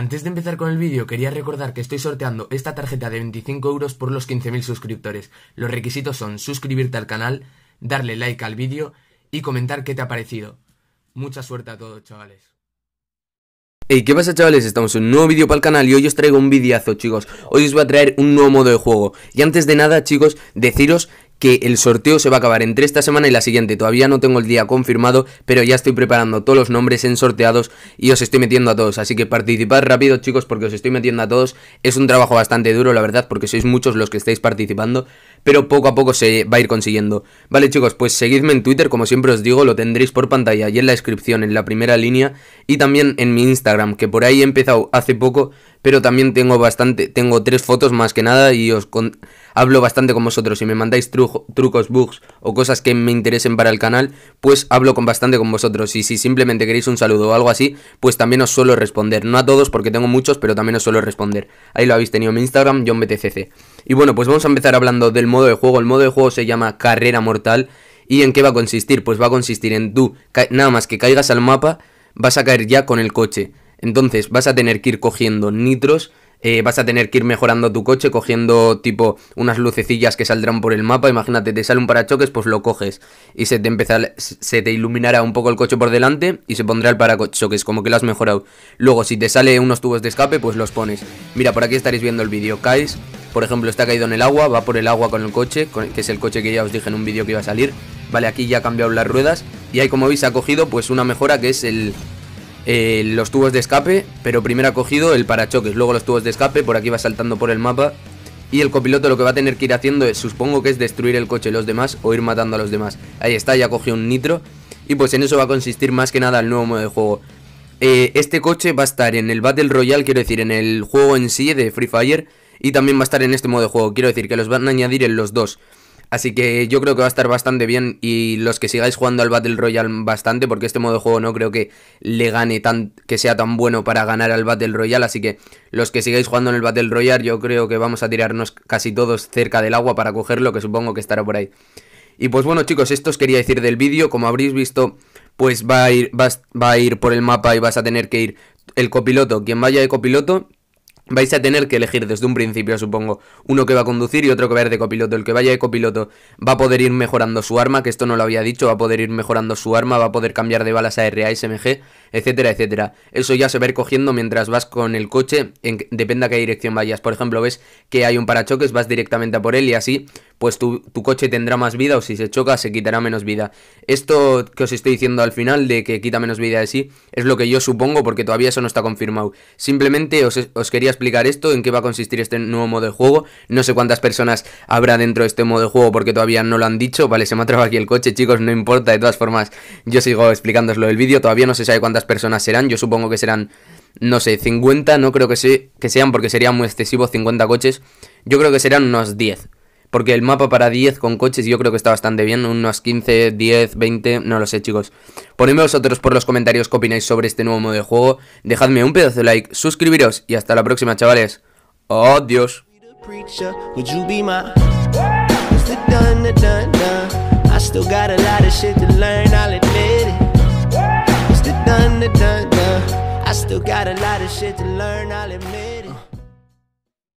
Antes de empezar con el vídeo, quería recordar que estoy sorteando esta tarjeta de 25 euros por los 15.000 suscriptores. Los requisitos son suscribirte al canal, darle like al vídeo y comentar qué te ha parecido. Mucha suerte a todos, chavales. Hey, ¿qué pasa chavales? Estamos en un nuevo vídeo para el canal y hoy os traigo un videazo chicos Hoy os voy a traer un nuevo modo de juego Y antes de nada chicos, deciros que el sorteo se va a acabar entre esta semana y la siguiente. Todavía no tengo el día confirmado, pero ya estoy preparando todos los nombres en sorteados y os estoy metiendo a todos. Así que participad rápido, chicos, porque os estoy metiendo a todos. Es un trabajo bastante duro, la verdad, porque sois muchos los que estáis participando, pero poco a poco se va a ir consiguiendo. Vale, chicos, pues seguidme en Twitter, como siempre os digo, lo tendréis por pantalla y en la descripción, en la primera línea, y también en mi Instagram, que por ahí he empezado hace poco, pero también tengo bastante, tengo tres fotos más que nada y os... Con hablo bastante con vosotros. Si me mandáis trucos, bugs o cosas que me interesen para el canal, pues hablo con bastante con vosotros. Y si simplemente queréis un saludo o algo así, pues también os suelo responder. No a todos porque tengo muchos, pero también os suelo responder. Ahí lo habéis tenido en mi Instagram, JohnBTCC. Y bueno, pues vamos a empezar hablando del modo de juego. El modo de juego se llama Carrera Mortal. ¿Y en qué va a consistir? Pues va a consistir en tú, nada más que caigas al mapa, vas a caer ya con el coche. Entonces vas a tener que ir cogiendo nitros eh, vas a tener que ir mejorando tu coche cogiendo tipo unas lucecillas que saldrán por el mapa. Imagínate, te sale un parachoques, pues lo coges y se te, empezará, se te iluminará un poco el coche por delante y se pondrá el parachoques, como que lo has mejorado. Luego, si te sale unos tubos de escape, pues los pones. Mira, por aquí estaréis viendo el vídeo. Caes, por ejemplo, está caído en el agua, va por el agua con el coche, que es el coche que ya os dije en un vídeo que iba a salir. Vale, aquí ya ha cambiado las ruedas y ahí como veis ha cogido pues una mejora que es el eh, los tubos de escape, pero primero ha cogido el parachoques, luego los tubos de escape, por aquí va saltando por el mapa. Y el copiloto lo que va a tener que ir haciendo es, supongo que es destruir el coche los demás o ir matando a los demás. Ahí está, ya cogió un nitro. Y pues en eso va a consistir más que nada el nuevo modo de juego. Eh, este coche va a estar en el Battle Royale, quiero decir, en el juego en sí de Free Fire. Y también va a estar en este modo de juego. Quiero decir que los van a añadir en los dos. Así que yo creo que va a estar bastante bien y los que sigáis jugando al Battle Royale bastante, porque este modo de juego no creo que le gane tan, que sea tan bueno para ganar al Battle Royale, así que los que sigáis jugando en el Battle Royale yo creo que vamos a tirarnos casi todos cerca del agua para cogerlo, que supongo que estará por ahí. Y pues bueno chicos, esto os quería decir del vídeo, como habréis visto, pues va a ir, va a ir por el mapa y vas a tener que ir el copiloto, quien vaya de copiloto Vais a tener que elegir desde un principio, supongo, uno que va a conducir y otro que va a ir de copiloto. El que vaya de copiloto va a poder ir mejorando su arma, que esto no lo había dicho, va a poder ir mejorando su arma, va a poder cambiar de balas a RASMG. SMG, etcétera, etcétera. Eso ya se va a ir cogiendo mientras vas con el coche, en, depende a qué dirección vayas. Por ejemplo, ves que hay un parachoques, vas directamente a por él y así pues tu, coche tendrá más vida o si se choca se quitará menos vida. Esto que os estoy diciendo al final de que quita menos vida de sí es lo que yo supongo porque todavía eso no está confirmado. Simplemente os, quería explicar esto, en qué va a consistir este nuevo modo de juego. No sé cuántas personas habrá dentro de este modo de juego porque todavía no lo han dicho. Vale, se me ha trabado aquí el coche, chicos, no importa. De todas formas, yo sigo explicándoslo del vídeo. Todavía no se sabe cuántas personas serán. Yo supongo que serán no sé, 50, no creo que, que sean porque serían muy excesivo 50 coches. Yo creo que serán unos 10. Porque el mapa para 10 con coches yo creo que está bastante bien. Unos 15, 10, 20, no lo sé chicos. Ponedme vosotros por los comentarios qué opináis sobre este nuevo modo de juego. Dejadme un pedazo de like, suscribiros y hasta la próxima chavales. Adiós.